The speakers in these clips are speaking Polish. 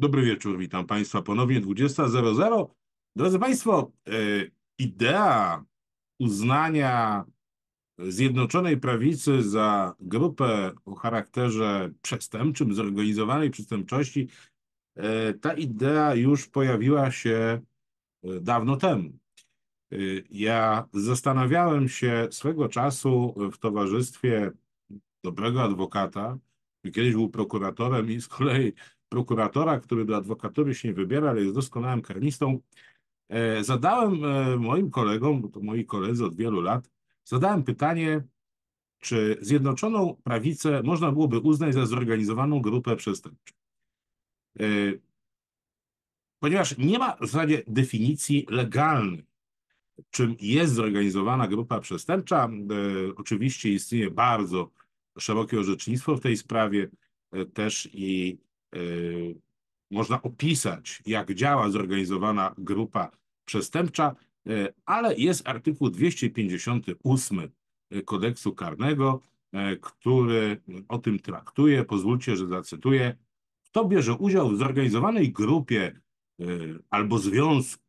Dobry wieczór, witam Państwa ponownie, 20.00. Drodzy Państwo, e, idea uznania Zjednoczonej Prawicy za grupę o charakterze przestępczym, zorganizowanej przestępczości, e, ta idea już pojawiła się e, dawno temu. Ja zastanawiałem się swego czasu w towarzystwie dobrego adwokata, kiedyś był prokuratorem i z kolei prokuratora, który do adwokatury się nie wybiera, ale jest doskonałym karnistą, e, zadałem e, moim kolegom, bo to moi koledzy od wielu lat, zadałem pytanie, czy Zjednoczoną Prawicę można byłoby uznać za zorganizowaną grupę przestępczą. E, ponieważ nie ma w zasadzie definicji legalnej, czym jest zorganizowana grupa przestępcza. Oczywiście istnieje bardzo szerokie orzecznictwo w tej sprawie, też i Y, można opisać, jak działa zorganizowana grupa przestępcza, y, ale jest artykuł 258 y, kodeksu karnego, który o tym traktuje. Pozwólcie, że zacytuję. Kto bierze udział w zorganizowanej grupie albo związku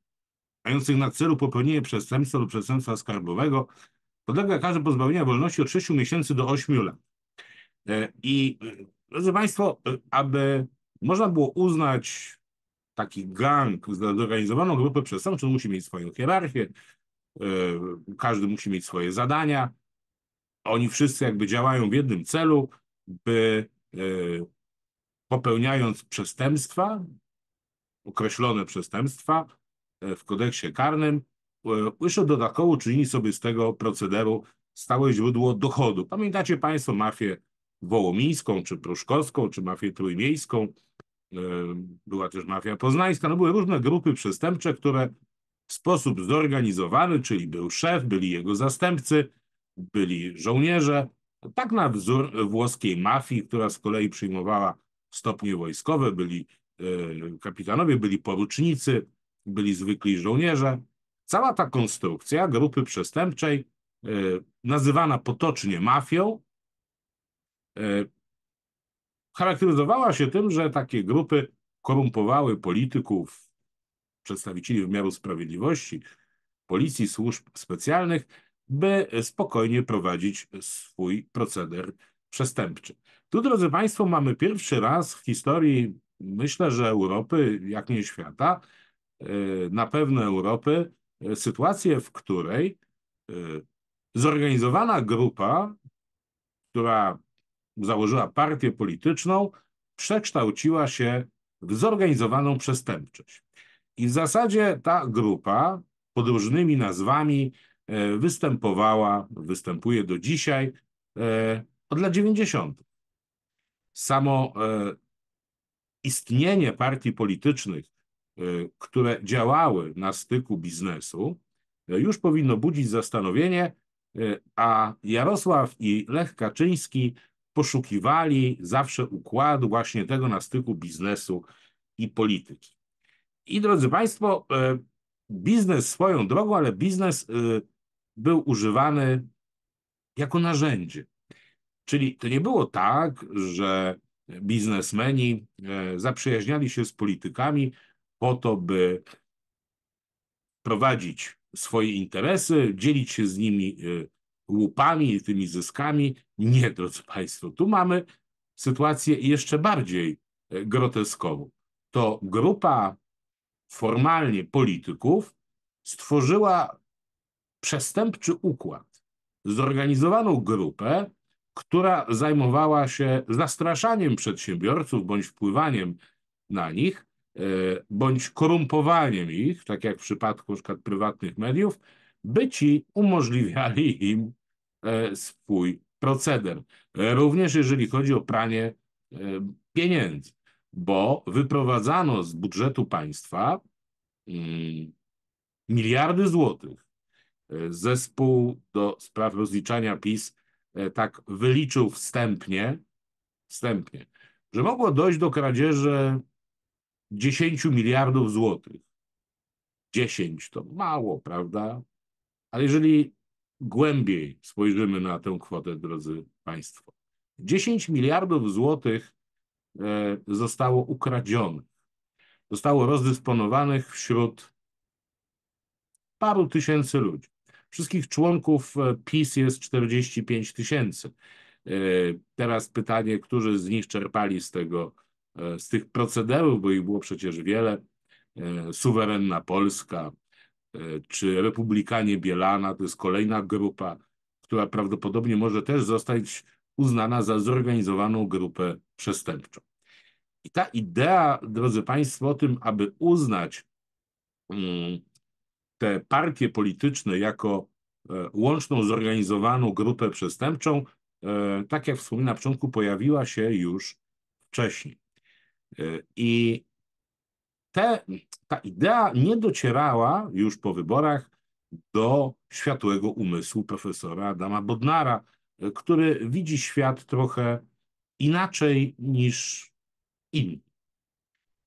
mających na celu popełnienie przestępstwa lub przestępstwa skarbowego, podlega karze pozbawienia wolności od 6 miesięcy do 8 lat. I Drodzy Państwo, aby można było uznać taki gang za zorganizowaną grupę przestępczą, musi mieć swoją hierarchię, yy, każdy musi mieć swoje zadania. Oni wszyscy jakby działają w jednym celu, by yy, popełniając przestępstwa, określone przestępstwa yy, w kodeksie karnym, jeszcze dodatkowo czynili sobie z tego procederu stałe źródło dochodu. Pamiętacie Państwo mafię wołomińską, czy pruszkowską, czy mafię trójmiejską, e, była też mafia poznańska, no były różne grupy przestępcze, które w sposób zorganizowany, czyli był szef, byli jego zastępcy, byli żołnierze, tak na wzór włoskiej mafii, która z kolei przyjmowała stopnie wojskowe, byli e, kapitanowie, byli porucznicy, byli zwykli żołnierze. Cała ta konstrukcja grupy przestępczej, e, nazywana potocznie mafią, E, charakteryzowała się tym, że takie grupy korumpowały polityków, przedstawicieli wymiaru sprawiedliwości, policji, służb specjalnych, by spokojnie prowadzić swój proceder przestępczy. Tu, drodzy Państwo, mamy pierwszy raz w historii, myślę, że Europy, jak nie świata, e, na pewno Europy, e, sytuację, w której zorganizowana grupa, która założyła partię polityczną, przekształciła się w zorganizowaną przestępczość. I w zasadzie ta grupa pod różnymi nazwami e, występowała, występuje do dzisiaj e, od lat 90. Samo e, istnienie partii politycznych, które działały na styku biznesu, już powinno budzić zastanowienie, a Jarosław i Lech Kaczyński poszukiwali zawsze układu właśnie tego na styku biznesu i polityki. I drodzy Państwo, e, biznes swoją drogą, ale biznes e, był używany jako narzędzie. Czyli to nie było tak, że biznesmeni e, zaprzyjaźniali się z politykami po to, by prowadzić swoje interesy, dzielić się z nimi łupami i tymi zyskami. Nie, drodzy Państwo, tu mamy sytuację jeszcze bardziej e, groteskową. To grupa formalnie polityków stworzyła przestępczy układ, zorganizowaną grupę, która zajmowała się zastraszaniem przedsiębiorców bądź wpływaniem na nich, e, bądź korumpowaniem ich, tak jak w przypadku np. prywatnych mediów, by ci umożliwiali im E, swój proceder. E, również jeżeli chodzi o pranie e, pieniędzy, bo wyprowadzano z budżetu państwa mm, miliardy złotych. Zespół do spraw rozliczania PiS tak wyliczył wstępnie, wstępnie, że mogło dojść do kradzieży 10 miliardów złotych. 10 to mało, prawda? Ale jeżeli głębiej spojrzymy na tę kwotę, drodzy Państwo. 10 miliardów złotych e, zostało ukradzionych, zostało rozdysponowanych wśród paru tysięcy ludzi. Wszystkich członków e, PiS jest 45 tysięcy. E, teraz pytanie, którzy z nich czerpali z tego, z tych procederów, bo ich było przecież wiele. Suwerenna Polska, czy Republikanie Bielana, to jest kolejna grupa, która prawdopodobnie może też zostać uznana za zorganizowaną grupę przestępczą. I ta idea, drodzy Państwo, o tym, aby uznać mm, te partie polityczne jako e, łączną, zorganizowaną grupę przestępczą, e, tak jak wspomniałem na początku, pojawiła się już wcześniej. E, I te ta idea nie docierała już po wyborach do światłego umysłu profesora Adama Bodnara, e, który widzi świat trochę inaczej niż inni.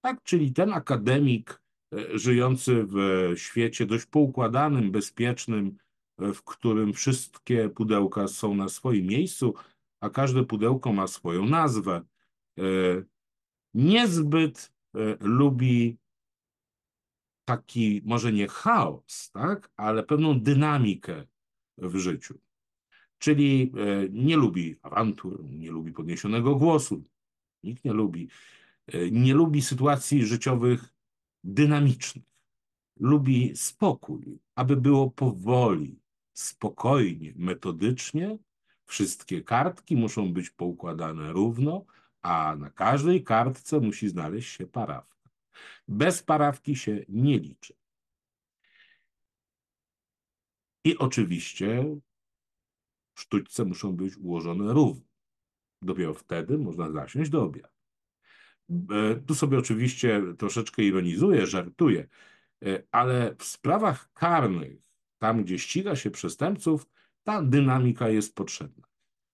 Tak, czyli ten akademik e, żyjący w świecie dość poukładanym, bezpiecznym, e, w którym wszystkie pudełka są na swoim miejscu, a każde pudełko ma swoją nazwę. Niezbyt lubi taki, może nie chaos, tak, ale pewną dynamikę w życiu. Czyli e, nie lubi awantur, nie lubi podniesionego głosu, nikt nie lubi. E, nie lubi sytuacji życiowych dynamicznych. Lubi spokój, aby było powoli, spokojnie, metodycznie. Wszystkie kartki muszą być poukładane równo, a na każdej kartce musi znaleźć się paraf. Bez parawki się nie liczy. I oczywiście sztućce muszą być ułożone równo. Dopiero wtedy można zasiąść do obiadu. E, tu sobie oczywiście troszeczkę ironizuję, żartuję, e, ale w sprawach karnych, tam gdzie ściga się przestępców, ta dynamika jest potrzebna.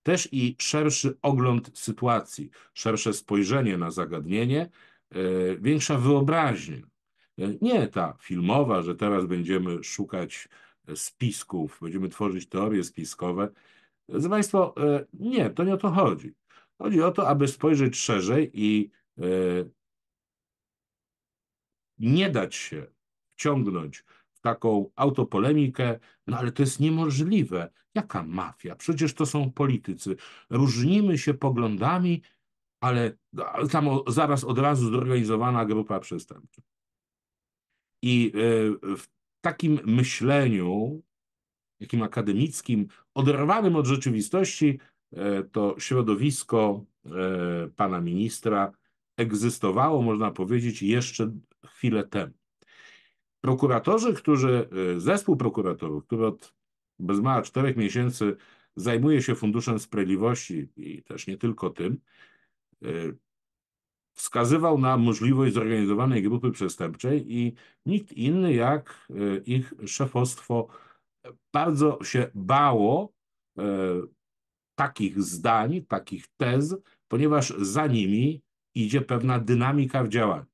Też i szerszy ogląd sytuacji, szersze spojrzenie na zagadnienie, E, większa wyobraźnia. E, nie ta filmowa, że teraz będziemy szukać e, spisków, będziemy tworzyć teorie spiskowe. Proszę Państwa, nie, to nie o to chodzi. Chodzi o to, aby spojrzeć szerzej i nie dać się wciągnąć w taką autopolemikę, no ale to jest niemożliwe. Jaka mafia? Przecież to są politycy. Różnimy się poglądami, ale tam zaraz od razu zorganizowana grupa przestępcza. I e, w takim myśleniu, jakim akademickim, oderwanym od rzeczywistości, e, to środowisko e, pana ministra egzystowało, można powiedzieć, jeszcze chwilę temu. Prokuratorzy, którzy, zespół prokuratorów, który od bez mała czterech miesięcy zajmuje się Funduszem Sprawiedliwości i też nie tylko tym, Y, wskazywał na możliwość zorganizowanej grupy przestępczej i nikt inny jak y, ich szefostwo bardzo się bało y, takich zdań, takich tez, ponieważ za nimi idzie pewna dynamika w działaniu.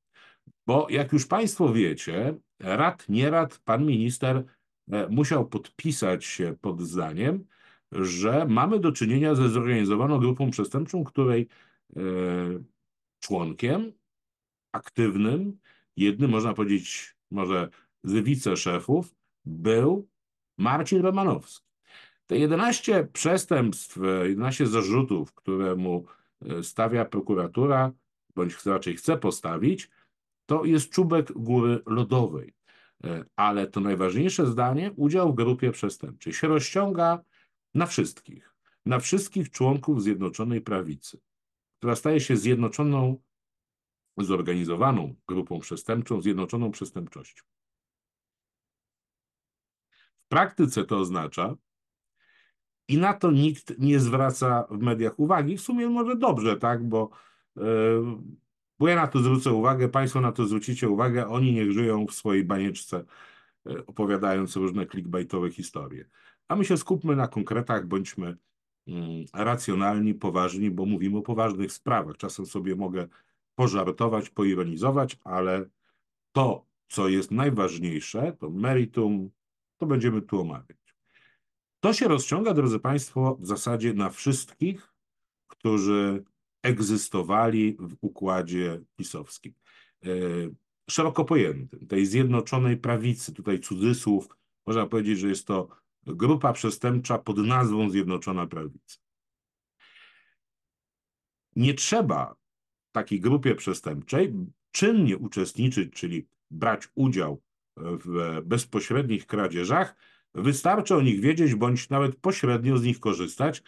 Bo jak już Państwo wiecie, rad nierad pan minister e, musiał podpisać się pod zdaniem, że mamy do czynienia ze zorganizowaną grupą przestępczą, której E, członkiem aktywnym, jednym, można powiedzieć, może z wiceszefów, był Marcin Romanowski. Te 11 przestępstw, 11 e, zarzutów, które mu e, stawia prokuratura, bądź raczej chce postawić, to jest czubek góry lodowej. Ale to najważniejsze zdanie udział w grupie przestępczej się rozciąga na wszystkich, na wszystkich członków Zjednoczonej Prawicy która staje się zjednoczoną, zorganizowaną grupą przestępczą, zjednoczoną przestępczością. W praktyce to oznacza, i na to nikt nie zwraca w mediach uwagi, w sumie może dobrze, tak, bo, e, bo ja na to zwrócę uwagę, Państwo na to zwrócicie uwagę, oni niech żyją w swojej banieczce, e, opowiadając różne clickbaitowe historie. A my się skupmy na konkretach, bądźmy Mm, racjonalni, poważni, bo mówimy o poważnych sprawach. Czasem sobie mogę pożartować, poironizować, ale to, co jest najważniejsze, to meritum, to będziemy tu omawiać. To się rozciąga, drodzy Państwo, w zasadzie na wszystkich, którzy egzystowali w układzie pisowskim. E, szeroko pojętym, tej zjednoczonej prawicy, tutaj cudzysłów, można powiedzieć, że jest to grupa przestępcza pod nazwą Zjednoczona Prawica. Nie trzeba takiej grupie przestępczej czynnie uczestniczyć, czyli brać udział w bezpośrednich kradzieżach, wystarczy o nich wiedzieć bądź nawet pośrednio z nich korzystać,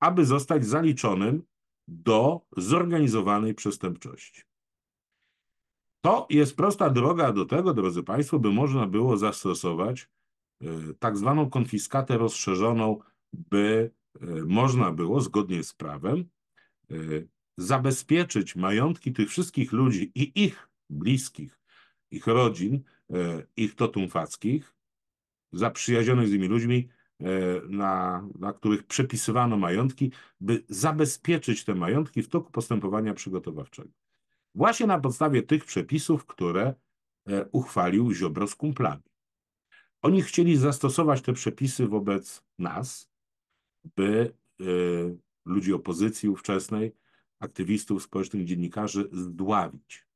aby zostać zaliczonym do zorganizowanej przestępczości. To jest prosta droga do tego, drodzy Państwo, by można było zastosować E, tak zwaną konfiskatę rozszerzoną, by e, można było zgodnie z prawem e, zabezpieczyć majątki tych wszystkich ludzi i ich bliskich, ich rodzin, ich totumfackich, zaprzyjaźnionych z nimi ludźmi, na, na których przepisywano majątki, by zabezpieczyć te majątki w toku postępowania przygotowawczego. Właśnie na podstawie tych przepisów, które uchwalił Ziobro z kumplami. Oni chcieli zastosować te przepisy wobec nas, by e, ludzi opozycji ówczesnej, aktywistów społecznych, dziennikarzy zdławić,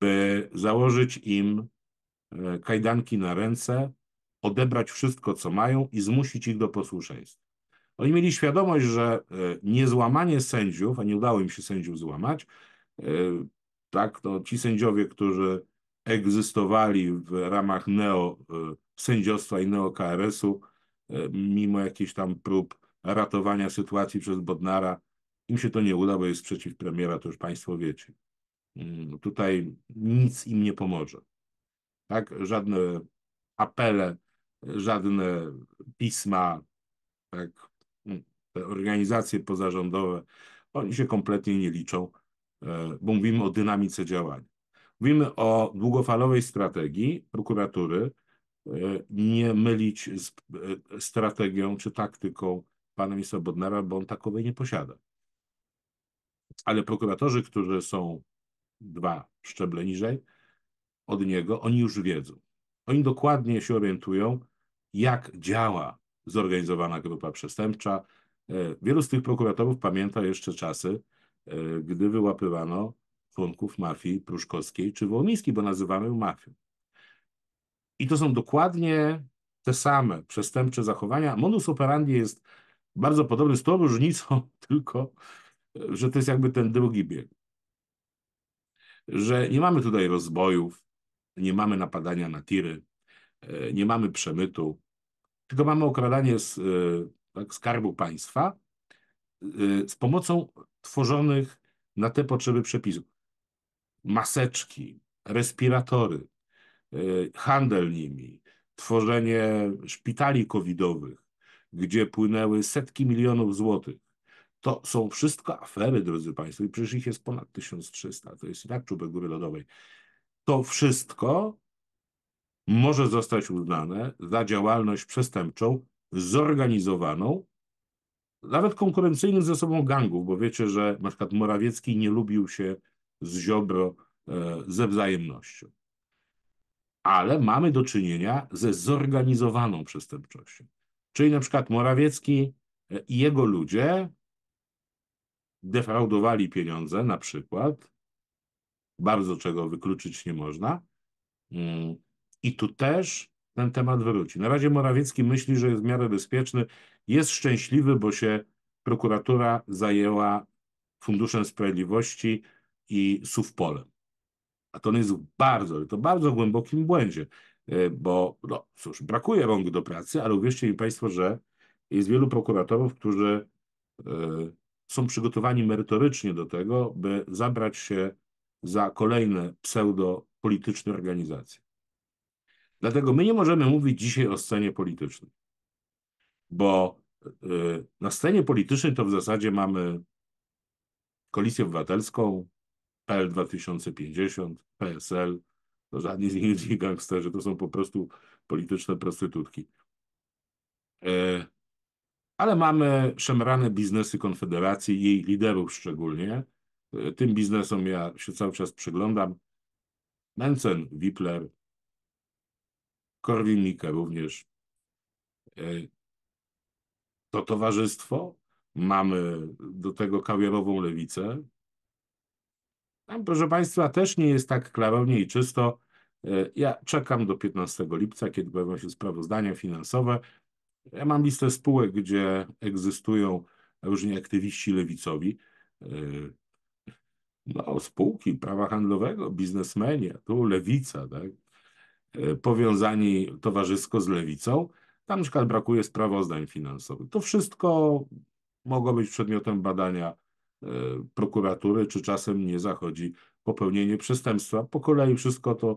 by założyć im e, kajdanki na ręce, odebrać wszystko, co mają i zmusić ich do posłuszeństwa. Oni mieli świadomość, że e, niezłamanie sędziów, a nie udało im się sędziów złamać, tak, to no, ci sędziowie, którzy egzystowali w ramach neo sędziostwa innego KRS-u, e, mimo jakichś tam prób ratowania sytuacji przez Bodnara. Im się to nie uda, bo jest przeciw premiera, to już Państwo wiecie. Mm, tutaj nic im nie pomoże. Tak? Żadne apele, żadne pisma, tak? Mm, te organizacje pozarządowe, oni się kompletnie nie liczą, e, bo mówimy o dynamice działania. Mówimy o długofalowej strategii prokuratury, E, nie mylić z e, strategią czy taktyką pana ministra Bodnara, bo on takowej nie posiada. Ale prokuratorzy, którzy są dwa szczeble niżej od niego, oni już wiedzą. Oni dokładnie się orientują, jak działa zorganizowana grupa przestępcza. E, wielu z tych prokuratorów pamięta jeszcze czasy, gdy wyłapywano członków mafii pruszkowskiej czy wołomińskiej, bo nazywamy ją mafią. I to są dokładnie te same przestępcze zachowania. Modus operandi jest bardzo podobny z tą różnicą, tylko e, że to jest jakby ten drugi bieg. Że nie mamy tutaj rozbojów, nie mamy napadania na tiry, e, nie mamy przemytu, tylko mamy okradanie z, e, tak, skarbu państwa z pomocą tworzonych na te potrzeby przepisów. Maseczki, respiratory, E, handel nimi, tworzenie szpitali covidowych, gdzie płynęły setki milionów złotych. To są wszystko afery, drodzy Państwo, i przecież ich jest ponad 1300. To jest i tak czubek góry lodowej. To wszystko może zostać uznane za działalność przestępczą zorganizowaną, nawet konkurencyjnych ze sobą gangów, bo wiecie, że na przykład Morawiecki nie lubił się z Ziobro e, ze wzajemnością ale mamy do czynienia ze zorganizowaną przestępczością. Czyli na przykład Morawiecki e, i jego ludzie defraudowali pieniądze na przykład, bardzo czego wykluczyć nie można. Mm, I tu też ten temat wróci. Na razie Morawiecki myśli, że jest w miarę bezpieczny, jest szczęśliwy, bo się prokuratura zajęła Funduszem Sprawiedliwości i Suwpolem a to on jest bardzo, to bardzo głębokim błędzie, e, bo no cóż, brakuje rąk do pracy, ale uwierzcie mi Państwo, że jest wielu prokuratorów, którzy e, są przygotowani merytorycznie do tego, by zabrać się za kolejne pseudopolityczne organizacje. Dlatego my nie możemy mówić dzisiaj o scenie politycznej, bo e, na scenie politycznej to w zasadzie mamy koalicję obywatelską, PL 2050, PSL, to żadni z nich nie gangsterzy, to są po prostu polityczne prostytutki. E, ale mamy szemrane biznesy Konfederacji, jej liderów szczególnie. E, tym biznesom ja się cały czas przyglądam. Mencen, Wipler, Korwin-Mikke również. E, to towarzystwo, mamy do tego kawiarową lewicę, no, proszę Państwa, też nie jest tak klarownie i czysto. E, ja czekam do 15 lipca, kiedy pojawią się sprawozdania finansowe. Ja mam listę spółek, gdzie egzystują różni aktywiści lewicowi. E, no, spółki prawa handlowego, biznesmeni, tu lewica, tak? E, powiązani towarzysko z lewicą. Tam na przykład brakuje sprawozdań finansowych. To wszystko mogło być przedmiotem badania E, prokuratury, czy czasem nie zachodzi popełnienie przestępstwa. Po kolei wszystko to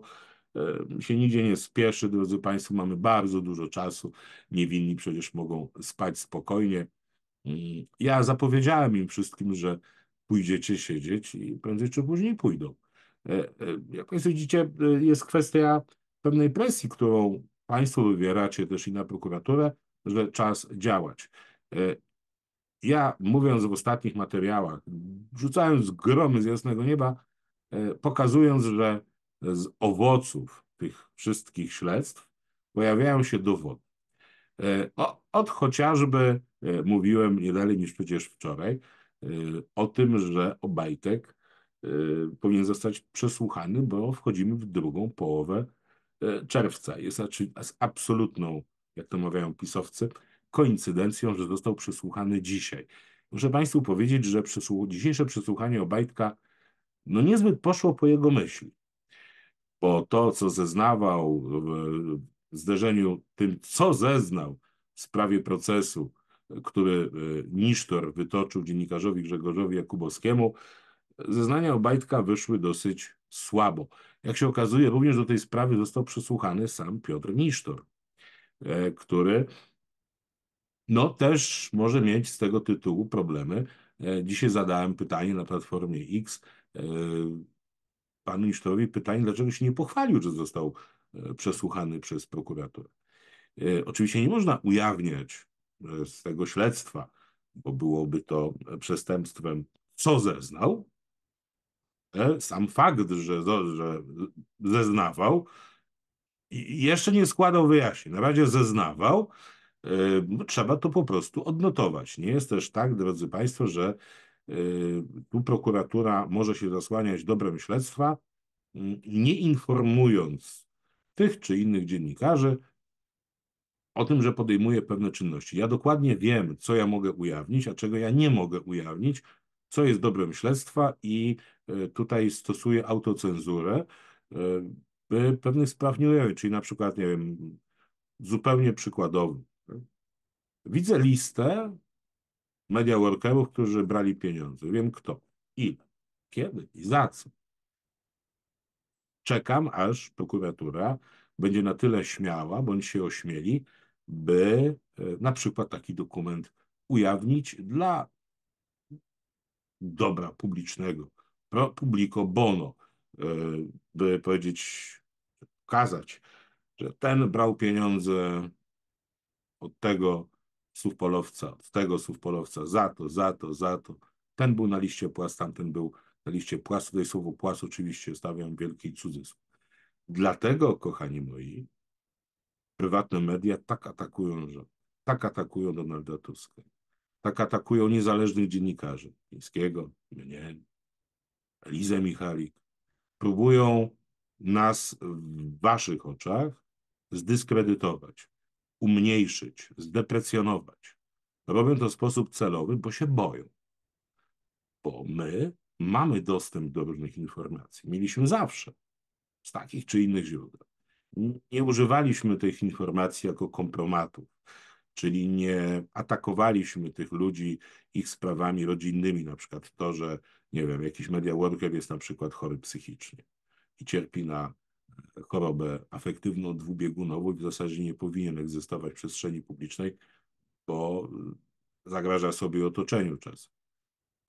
e, się nigdzie nie spieszy, drodzy Państwo, mamy bardzo dużo czasu, niewinni przecież mogą spać spokojnie. Mm, ja zapowiedziałem im wszystkim, że pójdziecie siedzieć i prędzej czy później pójdą. E, jak Państwo widzicie, jest kwestia pewnej presji, którą Państwo wywieracie też i na prokuraturę, że czas działać. Ja mówiąc w ostatnich materiałach, rzucając gromy z jasnego nieba, e, pokazując, że z owoców tych wszystkich śledztw pojawiają się dowody. E, od chociażby e, mówiłem nie dalej niż przecież wczoraj o tym, że Obajtek powinien zostać przesłuchany, bo wchodzimy w drugą połowę czerwca. Jest znaczy, z absolutną, jak to mawiają pisowcy, koincydencją, że został przesłuchany dzisiaj. Muszę Państwu powiedzieć, że dzisiejsze przesłuchanie Obajtka no niezbyt poszło po jego myśli, bo to, co zeznawał w zderzeniu tym, co zeznał w sprawie procesu, który e, Nisztor wytoczył dziennikarzowi Grzegorzowi Jakubowskiemu, zeznania Obajtka wyszły dosyć słabo. Jak się okazuje, również do tej sprawy został przysłuchany sam Piotr Nisztor, e, który no też może mieć z tego tytułu problemy. E, dzisiaj zadałem pytanie na platformie X e, panu Isztowi pytanie, dlaczego się nie pochwalił, że został e, przesłuchany przez prokuraturę. Oczywiście nie można ujawniać z tego śledztwa, bo byłoby to przestępstwem, co zeznał. Sam fakt, że, że zeznawał, jeszcze nie składał wyjaśnień. Na razie zeznawał, Yy, no, trzeba to po prostu odnotować. Nie jest też tak, drodzy Państwo, że yy, tu prokuratura może się zasłaniać dobrem śledztwa, yy, nie informując tych czy innych dziennikarzy o tym, że podejmuje pewne czynności. Ja dokładnie wiem, co ja mogę ujawnić, a czego ja nie mogę ujawnić, co jest dobrem śledztwa i tutaj stosuję autocenzurę, by pewnych spraw nie ujawnić, czyli na przykład, nie wiem, zupełnie przykładowy. Widzę listę media workerów, którzy brali pieniądze. Wiem kto, ile, kiedy i za co. Czekam, aż prokuratura będzie na tyle śmiała, bądź się ośmieli, by e, na przykład taki dokument ujawnić dla dobra publicznego, pro publico bono, e, by powiedzieć, pokazać, że ten brał pieniądze od tego, słów polowca, tego słów polowca, za to, za to, za to. Ten był na liście płas, tamten był na liście płas. Tutaj słowo płas oczywiście stawiam wielki cudzysłów. Dlatego, kochani moi, prywatne media tak atakują rząd, tak atakują Donalda Tuska, tak atakują niezależnych dziennikarzy, Mińskiego, mnie, Lizę Michalik. Próbują nas w waszych oczach zdyskredytować umniejszyć, zdeprecjonować. Robią no to w sposób celowy, bo się boją. Bo my mamy dostęp do różnych informacji. Mieliśmy zawsze z takich czy innych źródeł. Nie używaliśmy tych informacji jako kompromatów, czyli nie atakowaliśmy tych ludzi ich sprawami rodzinnymi, na przykład to, że nie wiem, jakiś media worker jest na przykład chory psychicznie i cierpi na chorobę afektywną dwubiegunową i w zasadzie nie powinien egzystować w przestrzeni publicznej, bo y, zagraża sobie otoczeniu czasem.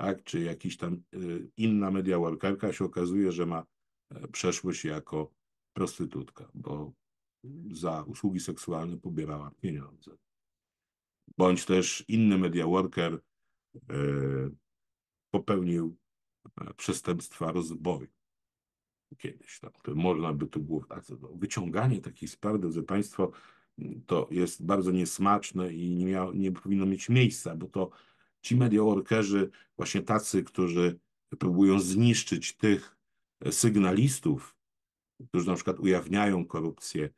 Tak? Czy jakiś tam y, inna media workerka się okazuje, że ma e, przeszłość jako prostytutka, bo za usługi seksualne pobierała pieniądze. Bądź też inny media worker e, popełnił e, przestępstwa rozboju kiedyś, tak, to można by tu było Wyciąganie takich spraw, drodzy Państwo, to jest bardzo niesmaczne i nie, miało, nie powinno mieć miejsca, bo to ci mediaworkerzy, właśnie tacy, którzy próbują zniszczyć tych e, sygnalistów, którzy na przykład ujawniają korupcję,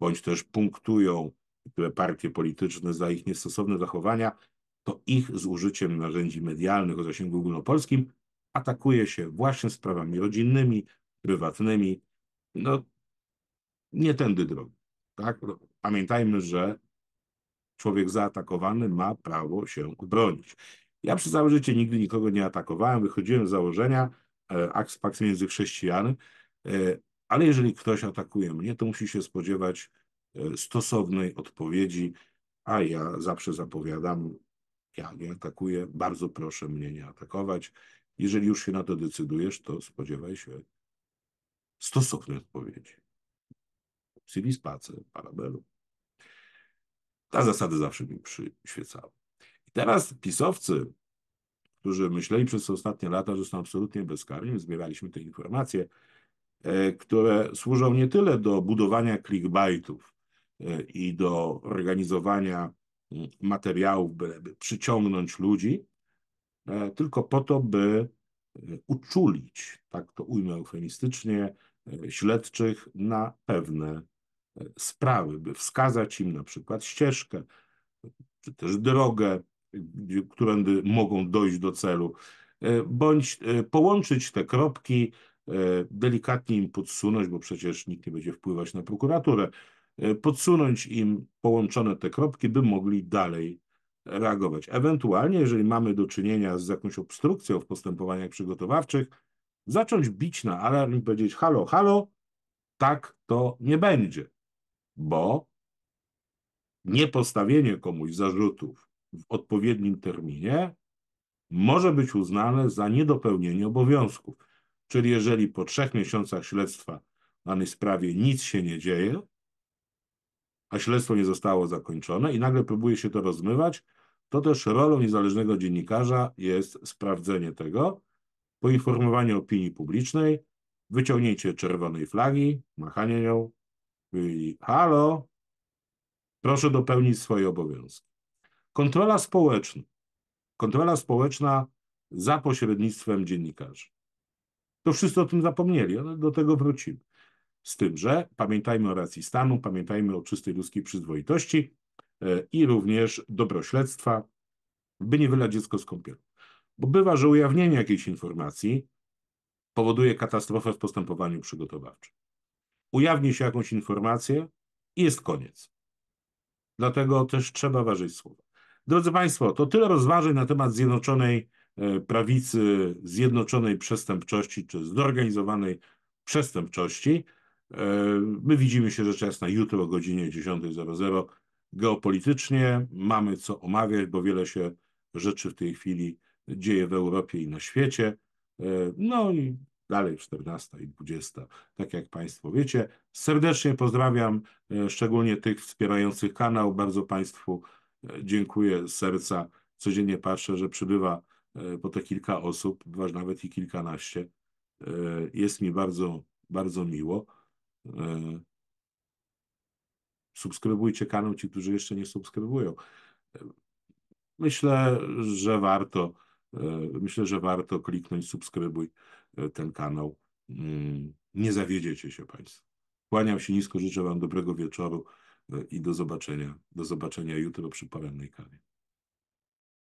bądź też punktują niektóre partie polityczne za ich niestosowne zachowania, to ich z użyciem narzędzi medialnych o zasięgu ogólnopolskim atakuje się właśnie sprawami rodzinnymi, prywatnymi. No, nie tędy drogi. Tak? No, pamiętajmy, że człowiek zaatakowany ma prawo się obronić. Ja przez całe życie nigdy nikogo nie atakowałem, wychodziłem z założenia, e, aks pax między chrześcijan, e, ale jeżeli ktoś atakuje mnie, to musi się spodziewać e, stosownej odpowiedzi, a ja zawsze zapowiadam, ja nie atakuję, bardzo proszę mnie nie atakować. Jeżeli już się na to decydujesz, to spodziewaj się stosownej odpowiedzi. Czyli spacer, parabelu. Ta zasada zawsze mi przyświecała. I teraz pisowcy, którzy myśleli przez ostatnie lata, że są absolutnie bezkarni, zbieraliśmy te informacje, e, które służą nie tyle do budowania clickbaitów e, i do organizowania materiałów, by przyciągnąć ludzi, e, tylko po to, by uczulić, tak to ujmę eufemistycznie, śledczych na pewne e, sprawy, by wskazać im na przykład ścieżkę, czy też drogę, którędy mogą dojść do celu, e, bądź e, połączyć te kropki, delikatnie im podsunąć, bo przecież nikt nie będzie wpływać na prokuraturę, podsunąć im połączone te kropki, by mogli dalej reagować. Ewentualnie, jeżeli mamy do czynienia z jakąś obstrukcją w postępowaniach przygotowawczych, zacząć bić na alarm i powiedzieć: halo, halo, tak to nie będzie, bo niepostawienie komuś zarzutów w odpowiednim terminie może być uznane za niedopełnienie obowiązków. Czyli jeżeli po trzech miesiącach śledztwa w danej sprawie nic się nie dzieje, a śledztwo nie zostało zakończone i nagle próbuje się to rozmywać, to też rolą niezależnego dziennikarza jest sprawdzenie tego poinformowanie opinii publicznej, wyciągnięcie czerwonej flagi, machanie nią i halo, proszę dopełnić swoje obowiązki. Kontrola społeczna. Kontrola społeczna za pośrednictwem dziennikarzy. To wszyscy o tym zapomnieli, ale do tego wrócimy. Z tym, że pamiętajmy o racji stanu, pamiętajmy o czystej ludzkiej przyzwoitości e, i również dobro śledztwa, by nie wylać dziecko z kąpielą. Bo bywa, że ujawnienie jakiejś informacji powoduje katastrofę w postępowaniu przygotowawczym. Ujawni się jakąś informację i jest koniec. Dlatego też trzeba ważyć słowa. Drodzy Państwo, to tyle rozważań na temat zjednoczonej e, prawicy, zjednoczonej przestępczości czy zorganizowanej przestępczości. E, my widzimy się rzecz jasna jutro o godzinie 10.00 geopolitycznie. Mamy co omawiać, bo wiele się rzeczy w tej chwili dzieje w Europie i na świecie. E, no i dalej 14 i 20, tak jak Państwo wiecie. Serdecznie pozdrawiam, e, szczególnie tych wspierających kanał. Bardzo Państwu e, dziękuję z serca. Codziennie patrzę, że przybywa po te kilka osób, nawet i kilkanaście. Jest mi bardzo, bardzo miło. Subskrybujcie kanał ci, którzy jeszcze nie subskrybują. Myślę, że warto E, myślę, że warto kliknąć subskrybuj e, ten kanał. Mm, nie zawiedziecie się Państwo. Kłaniam się nisko, życzę Wam dobrego wieczoru e, i do zobaczenia. Do zobaczenia jutro przy porannej kawie.